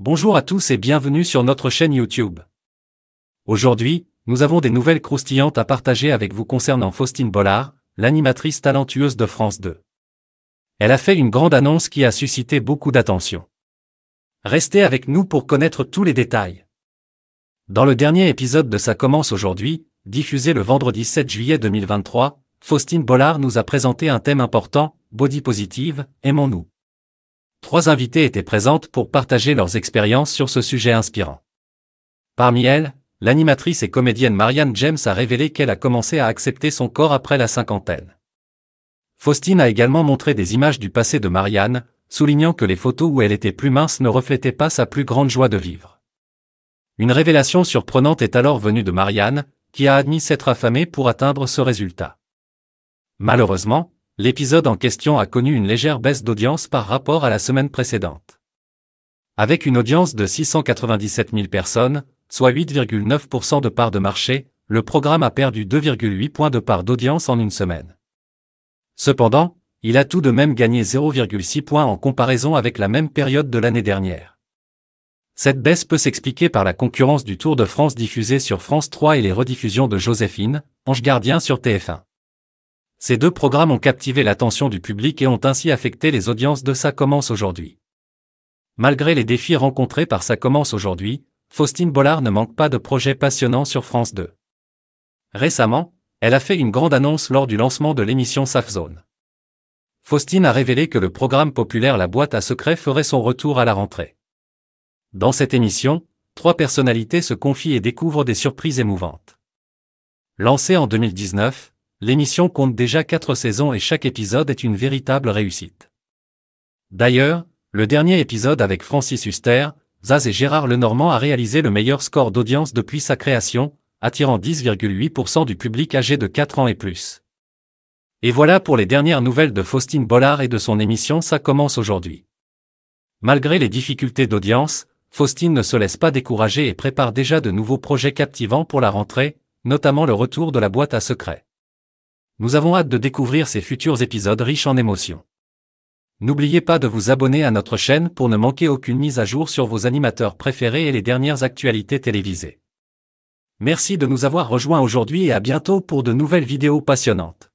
Bonjour à tous et bienvenue sur notre chaîne YouTube. Aujourd'hui, nous avons des nouvelles croustillantes à partager avec vous concernant Faustine Bollard, l'animatrice talentueuse de France 2. Elle a fait une grande annonce qui a suscité beaucoup d'attention. Restez avec nous pour connaître tous les détails. Dans le dernier épisode de Ça commence aujourd'hui, diffusé le vendredi 7 juillet 2023, Faustine Bollard nous a présenté un thème important, Body Positive, aimons-nous. Trois invités étaient présentes pour partager leurs expériences sur ce sujet inspirant. Parmi elles, l'animatrice et comédienne Marianne James a révélé qu'elle a commencé à accepter son corps après la cinquantaine. Faustine a également montré des images du passé de Marianne, soulignant que les photos où elle était plus mince ne reflétaient pas sa plus grande joie de vivre. Une révélation surprenante est alors venue de Marianne, qui a admis s'être affamée pour atteindre ce résultat. Malheureusement, L'épisode en question a connu une légère baisse d'audience par rapport à la semaine précédente. Avec une audience de 697 000 personnes, soit 8,9% de part de marché, le programme a perdu 2,8 points de part d'audience en une semaine. Cependant, il a tout de même gagné 0,6 points en comparaison avec la même période de l'année dernière. Cette baisse peut s'expliquer par la concurrence du Tour de France diffusé sur France 3 et les rediffusions de Joséphine, Ange Gardien sur TF1. Ces deux programmes ont captivé l'attention du public et ont ainsi affecté les audiences de Sa commence aujourd'hui. Malgré les défis rencontrés par Ça commence aujourd'hui, Faustine Bollard ne manque pas de projets passionnants sur France 2. Récemment, elle a fait une grande annonce lors du lancement de l'émission Safe Zone. Faustine a révélé que le programme populaire La boîte à secrets ferait son retour à la rentrée. Dans cette émission, trois personnalités se confient et découvrent des surprises émouvantes. Lancée en 2019, l'émission compte déjà quatre saisons et chaque épisode est une véritable réussite. D'ailleurs, le dernier épisode avec Francis Huster, Zaz et Gérard Lenormand a réalisé le meilleur score d'audience depuis sa création, attirant 10,8% du public âgé de 4 ans et plus. Et voilà pour les dernières nouvelles de Faustine Bollard et de son émission Ça commence aujourd'hui. Malgré les difficultés d'audience, Faustine ne se laisse pas décourager et prépare déjà de nouveaux projets captivants pour la rentrée, notamment le retour de la boîte à secrets. Nous avons hâte de découvrir ces futurs épisodes riches en émotions. N'oubliez pas de vous abonner à notre chaîne pour ne manquer aucune mise à jour sur vos animateurs préférés et les dernières actualités télévisées. Merci de nous avoir rejoints aujourd'hui et à bientôt pour de nouvelles vidéos passionnantes.